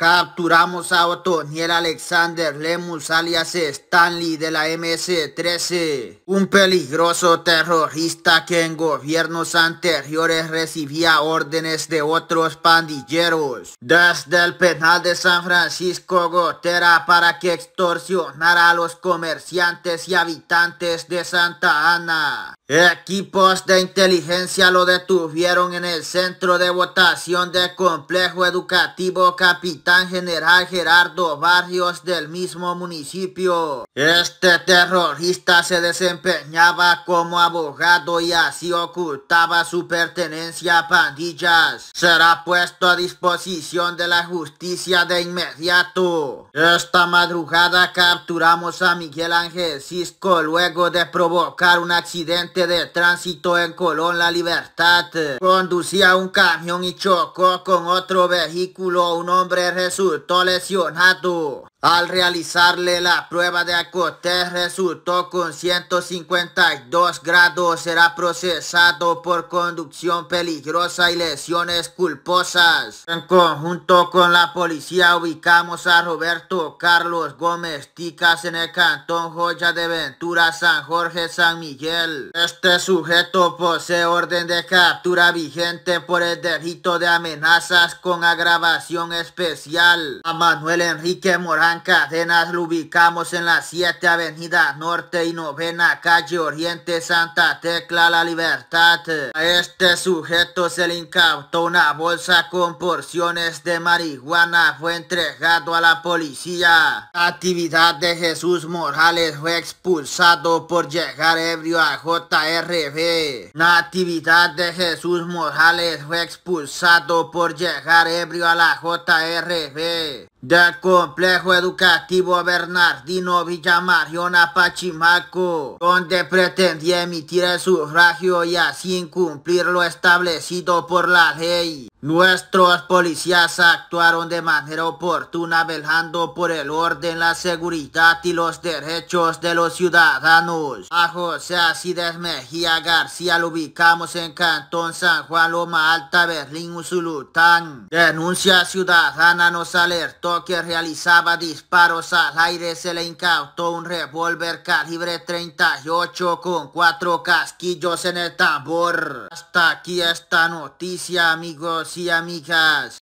Capturamos a Otoniel Alexander Lemus alias Stanley de la MS-13, un peligroso terrorista que en gobiernos anteriores recibía órdenes de otros pandilleros desde el penal de San Francisco Gotera para que extorsionara a los comerciantes y habitantes de Santa Ana. Equipos de inteligencia lo detuvieron en el centro de votación del complejo educativo Capitán General Gerardo Barrios del mismo municipio. Este terrorista se desempeñaba como abogado y así ocultaba su pertenencia a pandillas. Será puesto a disposición de la justicia de inmediato. Esta madrugada capturamos a Miguel Ángel Cisco luego de provocar un accidente de tránsito en Colón La Libertad. Conducía un camión y chocó con otro vehículo. Un hombre resultó lesionado. Al realizarle la prueba de acote resultó con 152 grados, será procesado por conducción peligrosa y lesiones culposas. En conjunto con la policía ubicamos a Roberto Carlos Gómez Ticas en el cantón Joya de Ventura, San Jorge, San Miguel. Este sujeto posee orden de captura vigente por el delito de amenazas con agravación especial. A Manuel Enrique Morán cadenas lo ubicamos en la 7 Avenida Norte y Novena Calle Oriente Santa Tecla La Libertad. A este sujeto se le incautó una bolsa con porciones de marihuana. Fue entregado a la policía. actividad de Jesús Morales fue expulsado por llegar ebrio a JRB. La actividad de Jesús Morales fue expulsado por llegar ebrio a la JRB del complejo educativo Bernardino Villamarión Apachimaco, donde pretendía emitir el sufragio y así incumplir lo establecido por la ley. Nuestros policías actuaron de manera oportuna velando por el orden, la seguridad y los derechos de los ciudadanos. A José Asides Mejía García lo ubicamos en Cantón San Juan Loma Alta, Berlín, Usulután. Denuncia ciudadana nos alertó que realizaba disparos al aire. Se le incautó un revólver calibre 38 con cuatro casquillos en el tambor. Hasta aquí esta noticia, amigos y amigas.